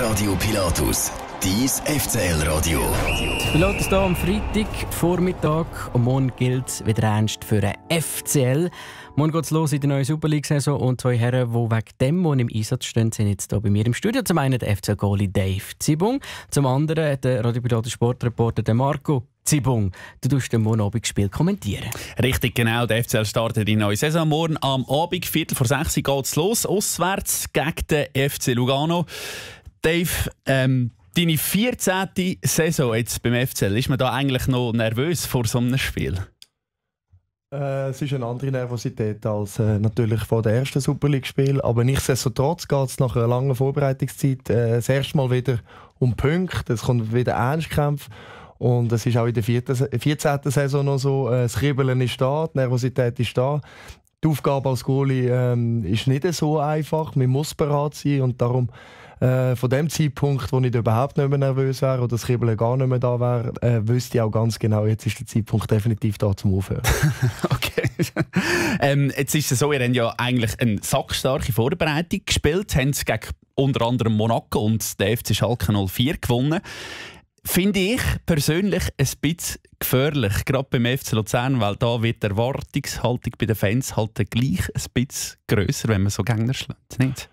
Radio Pilatus, dies FCL-Radio. Pilatus hier am Freitag, Vormittag. Und morgen gilt wieder ernst für den FCL. Morgen geht es los in der neuen Super League-Saison. Und zwei Herren, die wegen dem, was im Einsatz stehen, sind jetzt hier bei mir im Studio. Zum einen der FCL-Goalie Dave Zibung, zum anderen der Radio Pilatus Sportreporter Marco Zibung, du darfst den morgen Abend Spiel kommentieren. Richtig, genau. Der FCL startet die neue Saison. Morgen am Abend, Viertel vor sechs, geht es los. Auswärts gegen den FC Lugano. Dave, ähm, deine 14. Saison jetzt beim FCL, ist man da eigentlich noch nervös vor so einem Spiel? Äh, es ist eine andere Nervosität als äh, natürlich vor dem ersten Super League-Spiel. Aber nichtsdestotrotz geht es nach einer langen Vorbereitungszeit äh, das erste Mal wieder um Punkte. Es kommt wieder Ernstkämpfe. Und es ist auch in der 14. Saison noch so. Äh, das Kribbeln ist da, die Nervosität ist da. Die Aufgabe als Goalie ähm, ist nicht so einfach. Man muss bereit sein und darum äh, von dem Zeitpunkt, wo ich überhaupt nicht mehr nervös wäre oder das Kribbeln gar nicht mehr da wäre, äh, wüsste ich auch ganz genau, jetzt ist der Zeitpunkt definitiv da zum Aufhören. okay. ähm, jetzt ist es so, ihr habt ja eigentlich eine sackstarke Vorbereitung gespielt, haben es gegen unter anderem Monaco und der FC Schalke 04 gewonnen finde ich persönlich ein bisschen gefährlich, gerade beim FC Luzern, weil da wird die Erwartungshaltung bei den Fans halt gleich ein bisschen grösser, wenn man so Gegner schlägt, nicht?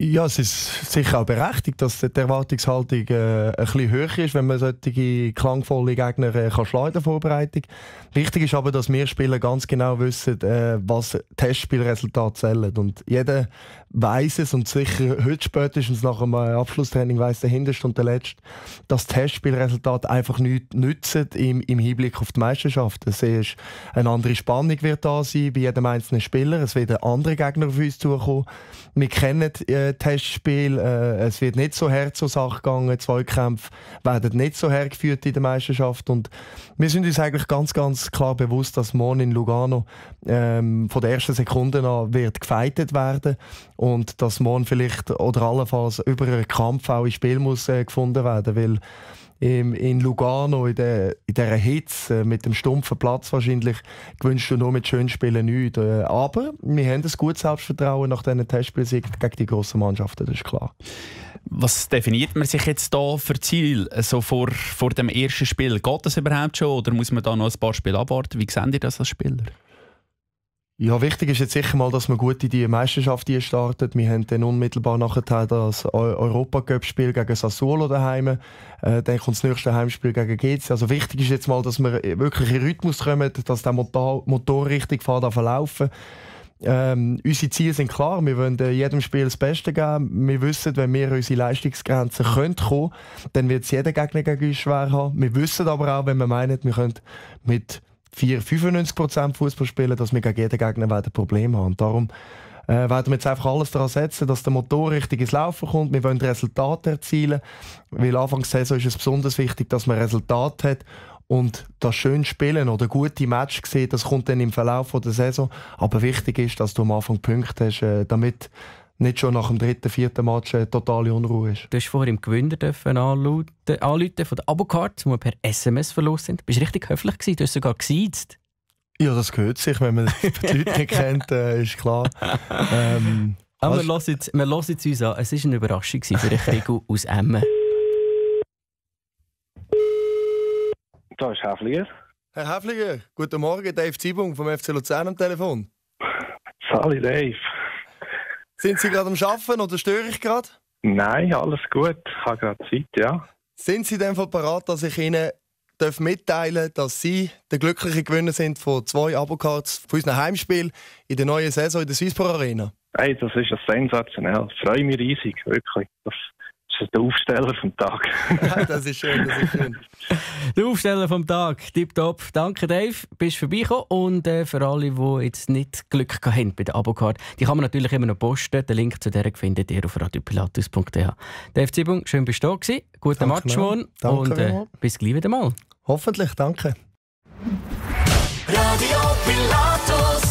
Ja, es ist sicher auch berechtigt, dass die Erwartungshaltung äh, ein bisschen höher ist, wenn man solche klangvolle Gegner äh, kann schlagen in der Vorbereitung. Wichtig ist aber, dass wir Spieler ganz genau wissen, äh, was Testspielresultate zählen. Und jeder weiß es und sicher heute spätestens nach einem äh, Abschlusstraining weiß der Hinterste und der Letzte, dass Testspielresultate einfach nichts nützen im, im Hinblick auf die Meisterschaft. Es ist eine andere Spannung wird da sein bei jedem einzelnen Spieler. Es wird ein anderer Gegner auf uns zukommen. Wir kennen äh, Testspiel. Äh, es wird nicht so her zur Sache gegangen. Zweikämpfe werden nicht so hergeführt in der Meisterschaft. Und wir sind uns eigentlich ganz, ganz klar bewusst, dass morgen in Lugano ähm, von der ersten Sekunde an wird gefeitet werden und dass morgen vielleicht oder allenfalls über einen Kampf auch ein Spiel muss äh, gefunden werden, muss im, in Lugano in, der, in dieser Hitze äh, mit dem stumpfen Platz wahrscheinlich gewünscht du nur mit schönen spielen nichts. Äh, aber wir haben ein gutes Selbstvertrauen nach diesen Testspielsieg gegen die grossen Mannschaften, das ist klar. Was definiert man sich jetzt da für Ziel so also vor, vor dem ersten Spiel? Geht das überhaupt schon oder muss man da noch ein paar Spiele abwarten? Wie sehen ihr das als Spieler? Ja, wichtig ist jetzt sicher mal, dass man gut in die Meisterschaft startet. Wir haben dann unmittelbar nachher das Europacup-Spiel gegen Sassuolo daheim. Äh, dann kommt das nächste Heimspiel gegen GC. Also wichtig ist jetzt mal, dass wir wirklich in Rhythmus kommen, dass der Motor, Motor richtig fährt, verlaufen. Ähm, unsere Ziele sind klar. Wir wollen äh, jedem Spiel das Beste geben. Wir wissen, wenn wir unsere Leistungsgrenzen können kommen, dann wird es jeder Gegner gegen uns schwer haben. Wir wissen aber auch, wenn wir meinen, wir können mit 4, 95% Fußball spielen, dass wir gegen jeden Gegner ein Problem haben. Und darum äh, werden wir jetzt einfach alles daran setzen, dass der Motor richtig ins Laufen kommt. Wir wollen Resultate erzielen, weil Anfang der Saison ist es besonders wichtig, dass man Resultate hat und das schön spielen oder gute Match sehen, das kommt dann im Verlauf der Saison. Aber wichtig ist, dass du am Anfang Punkte hast, äh, damit nicht schon nach dem dritten, vierten Match eine äh, totale Unruhe ist. Du hast vorher im Gewinner dürfen anrufen, von der abo wo die per SMS verlost sind. Du bist richtig höflich gewesen, du hast sogar gesiezt. Ja, das gehört sich, wenn man die Leute nicht kennt, äh, ist klar. Ähm, Aber also- wir hören, jetzt, wir hören jetzt uns an. Es war eine Überraschung für den Krieg aus Emmen. Da ist Häfliger. Herr Häfliger, guten Morgen. Dave Zibung vom FC Luzern am Telefon. Sali Dave. Sind Sie gerade am Schaffen oder störe ich gerade? Nein, alles gut. Ich habe gerade Zeit, ja. Sind Sie denn von parat, dass ich Ihnen darf mitteilen dass Sie der glückliche Gewinner sind von zwei Abokards für unser Heimspiel in der neuen Saison in der Swisspro Arena? Hey, das ist ja sensationell. Ich freue mich riesig, wirklich. Das der Aufsteller vom Tag. das ist schön, das ist schön. Der Aufsteller vom Tag, tipptopp. Danke Dave, bist vorbeigekommen und äh, für alle, die jetzt nicht Glück haben bei der Abokarte, die kann man natürlich immer noch posten. Den Link zu der findet ihr auf radiopilatus.ch. Dave Zibung, schön bist du da gewesen. Guten Match morgen und äh, bis gleich wieder mal. Hoffentlich, danke. Radio Pilatus